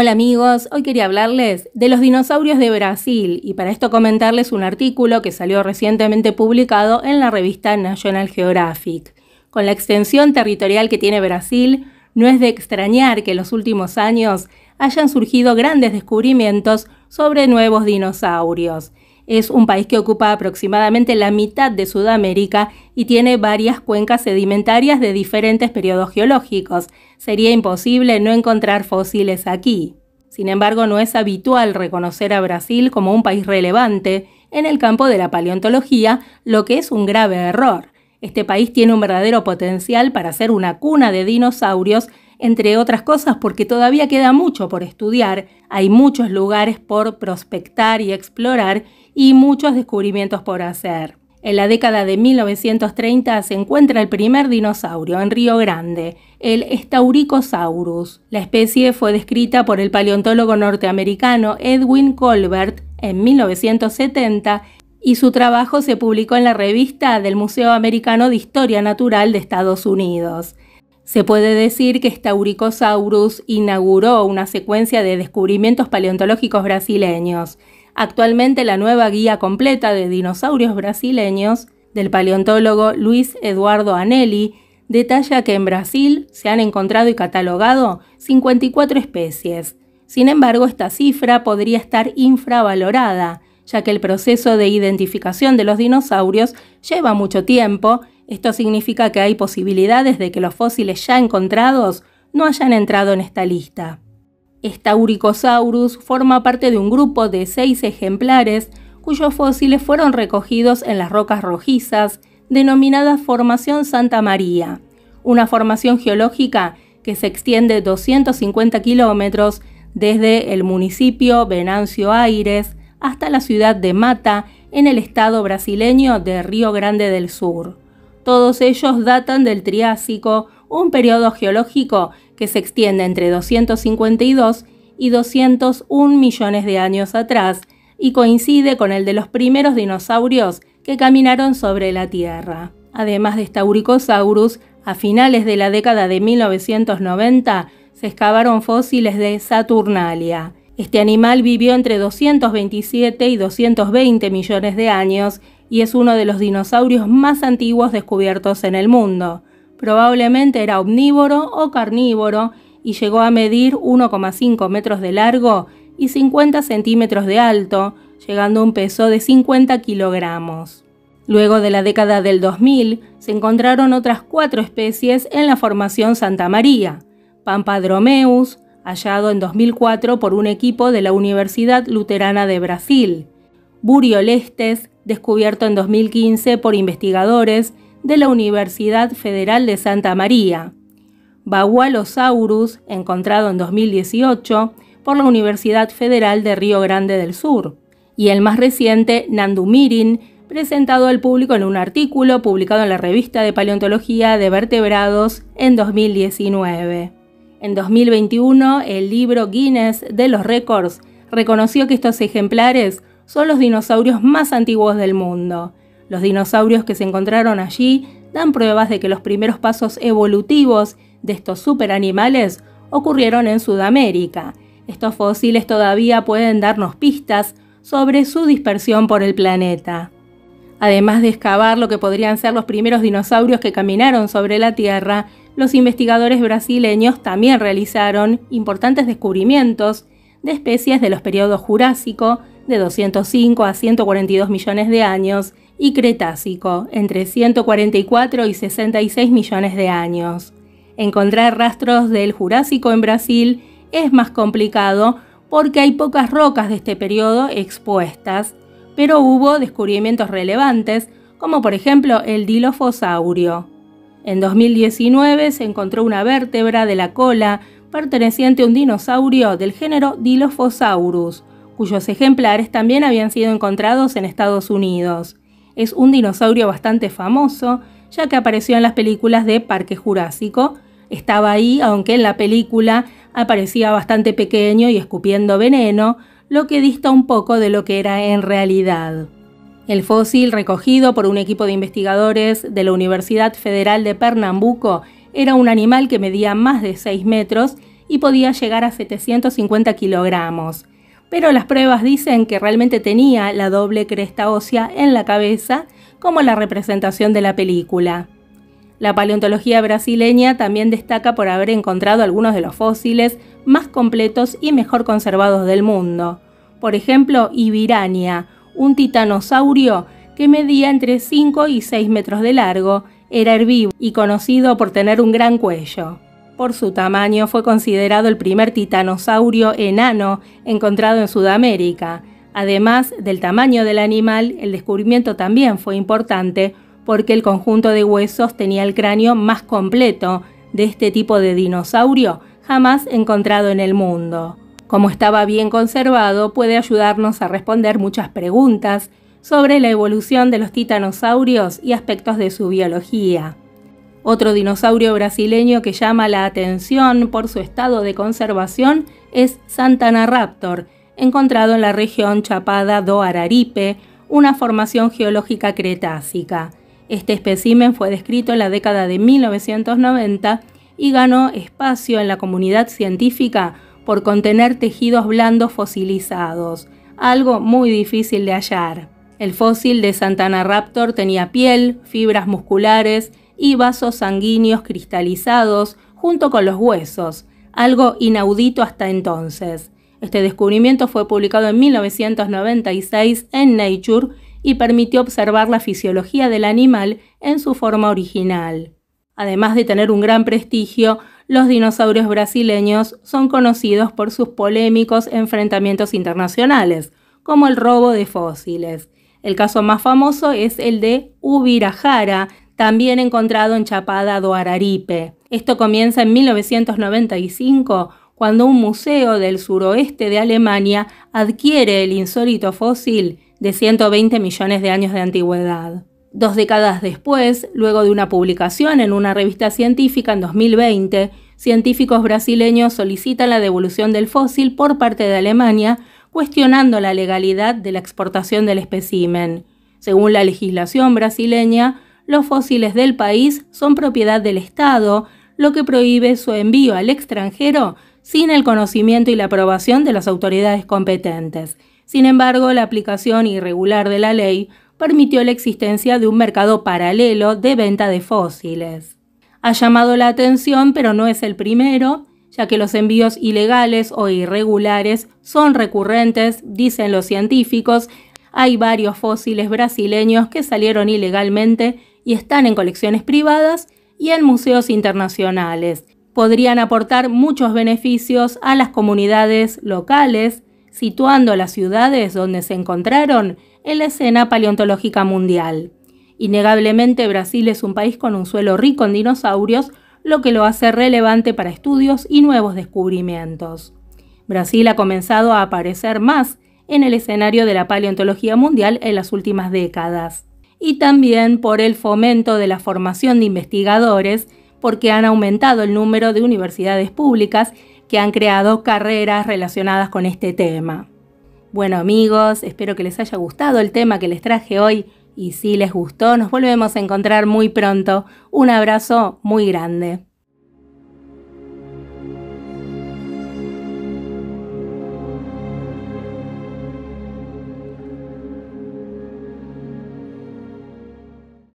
Hola amigos, hoy quería hablarles de los dinosaurios de Brasil y para esto comentarles un artículo que salió recientemente publicado en la revista National Geographic. Con la extensión territorial que tiene Brasil, no es de extrañar que en los últimos años hayan surgido grandes descubrimientos sobre nuevos dinosaurios. Es un país que ocupa aproximadamente la mitad de Sudamérica y tiene varias cuencas sedimentarias de diferentes periodos geológicos, sería imposible no encontrar fósiles aquí. Sin embargo, no es habitual reconocer a Brasil como un país relevante en el campo de la paleontología, lo que es un grave error. Este país tiene un verdadero potencial para ser una cuna de dinosaurios, entre otras cosas porque todavía queda mucho por estudiar, hay muchos lugares por prospectar y explorar y muchos descubrimientos por hacer. En la década de 1930 se encuentra el primer dinosaurio en Río Grande, el Stauricosaurus. La especie fue descrita por el paleontólogo norteamericano Edwin Colbert en 1970 y su trabajo se publicó en la revista del Museo Americano de Historia Natural de Estados Unidos. Se puede decir que Stauricosaurus inauguró una secuencia de descubrimientos paleontológicos brasileños. Actualmente la nueva guía completa de dinosaurios brasileños del paleontólogo Luis Eduardo Anelli detalla que en Brasil se han encontrado y catalogado 54 especies. Sin embargo, esta cifra podría estar infravalorada, ya que el proceso de identificación de los dinosaurios lleva mucho tiempo. Esto significa que hay posibilidades de que los fósiles ya encontrados no hayan entrado en esta lista. Uricosaurus forma parte de un grupo de seis ejemplares cuyos fósiles fueron recogidos en las rocas rojizas, denominada Formación Santa María, una formación geológica que se extiende 250 kilómetros desde el municipio Venancio Aires hasta la ciudad de Mata, en el estado brasileño de Río Grande del Sur. Todos ellos datan del Triásico, un periodo geológico que se extiende entre 252 y 201 millones de años atrás y coincide con el de los primeros dinosaurios que caminaron sobre la Tierra. Además de Stauricosaurus, este a finales de la década de 1990 se excavaron fósiles de Saturnalia. Este animal vivió entre 227 y 220 millones de años y es uno de los dinosaurios más antiguos descubiertos en el mundo. Probablemente era omnívoro o carnívoro y llegó a medir 1,5 metros de largo y 50 centímetros de alto, llegando a un peso de 50 kilogramos. Luego de la década del 2000, se encontraron otras cuatro especies en la formación Santa María. Pampadromeus, hallado en 2004 por un equipo de la Universidad Luterana de Brasil. Buriolestes, descubierto en 2015 por investigadores de la Universidad Federal de Santa María. Bagualosaurus, encontrado en 2018 por la Universidad Federal de Río Grande del Sur. Y el más reciente, Nandumirin, presentado al público en un artículo publicado en la revista de paleontología de vertebrados en 2019. En 2021, el libro Guinness de los récords reconoció que estos ejemplares son los dinosaurios más antiguos del mundo los dinosaurios que se encontraron allí dan pruebas de que los primeros pasos evolutivos de estos superanimales ocurrieron en Sudamérica. Estos fósiles todavía pueden darnos pistas sobre su dispersión por el planeta. Además de excavar lo que podrían ser los primeros dinosaurios que caminaron sobre la Tierra, los investigadores brasileños también realizaron importantes descubrimientos de especies de los periodos Jurásico de 205 a 142 millones de años y Cretácico, entre 144 y 66 millones de años. Encontrar rastros del Jurásico en Brasil es más complicado porque hay pocas rocas de este periodo expuestas, pero hubo descubrimientos relevantes, como por ejemplo el Dilofosaurio. En 2019 se encontró una vértebra de la cola perteneciente a un dinosaurio del género Dilophosaurus, cuyos ejemplares también habían sido encontrados en Estados Unidos es un dinosaurio bastante famoso, ya que apareció en las películas de Parque Jurásico. Estaba ahí, aunque en la película aparecía bastante pequeño y escupiendo veneno, lo que dista un poco de lo que era en realidad. El fósil recogido por un equipo de investigadores de la Universidad Federal de Pernambuco era un animal que medía más de 6 metros y podía llegar a 750 kilogramos pero las pruebas dicen que realmente tenía la doble cresta ósea en la cabeza como la representación de la película. La paleontología brasileña también destaca por haber encontrado algunos de los fósiles más completos y mejor conservados del mundo. Por ejemplo, Ibirania, un titanosaurio que medía entre 5 y 6 metros de largo, era herbívoro y conocido por tener un gran cuello. Por su tamaño fue considerado el primer titanosaurio enano encontrado en Sudamérica. Además del tamaño del animal, el descubrimiento también fue importante porque el conjunto de huesos tenía el cráneo más completo de este tipo de dinosaurio jamás encontrado en el mundo. Como estaba bien conservado, puede ayudarnos a responder muchas preguntas sobre la evolución de los titanosaurios y aspectos de su biología. Otro dinosaurio brasileño que llama la atención por su estado de conservación es Santana Raptor, encontrado en la región Chapada do Araripe, una formación geológica cretácica. Este espécimen fue descrito en la década de 1990 y ganó espacio en la comunidad científica por contener tejidos blandos fosilizados, algo muy difícil de hallar. El fósil de Santana Raptor tenía piel, fibras musculares y vasos sanguíneos cristalizados junto con los huesos, algo inaudito hasta entonces. Este descubrimiento fue publicado en 1996 en Nature y permitió observar la fisiología del animal en su forma original. Además de tener un gran prestigio, los dinosaurios brasileños son conocidos por sus polémicos enfrentamientos internacionales, como el robo de fósiles. El caso más famoso es el de Ubirajara, también encontrado en Chapada do Araripe. Esto comienza en 1995 cuando un museo del suroeste de Alemania adquiere el insólito fósil de 120 millones de años de antigüedad. Dos décadas después, luego de una publicación en una revista científica en 2020, científicos brasileños solicitan la devolución del fósil por parte de Alemania, cuestionando la legalidad de la exportación del espécimen. Según la legislación brasileña, los fósiles del país son propiedad del Estado, lo que prohíbe su envío al extranjero sin el conocimiento y la aprobación de las autoridades competentes. Sin embargo, la aplicación irregular de la ley permitió la existencia de un mercado paralelo de venta de fósiles. Ha llamado la atención, pero no es el primero, ya que los envíos ilegales o irregulares son recurrentes, dicen los científicos, hay varios fósiles brasileños que salieron ilegalmente y están en colecciones privadas y en museos internacionales. Podrían aportar muchos beneficios a las comunidades locales, situando las ciudades donde se encontraron en la escena paleontológica mundial. Innegablemente Brasil es un país con un suelo rico en dinosaurios, lo que lo hace relevante para estudios y nuevos descubrimientos. Brasil ha comenzado a aparecer más en el escenario de la paleontología mundial en las últimas décadas, y también por el fomento de la formación de investigadores, porque han aumentado el número de universidades públicas que han creado carreras relacionadas con este tema. Bueno amigos, espero que les haya gustado el tema que les traje hoy y si les gustó nos volvemos a encontrar muy pronto. Un abrazo muy grande.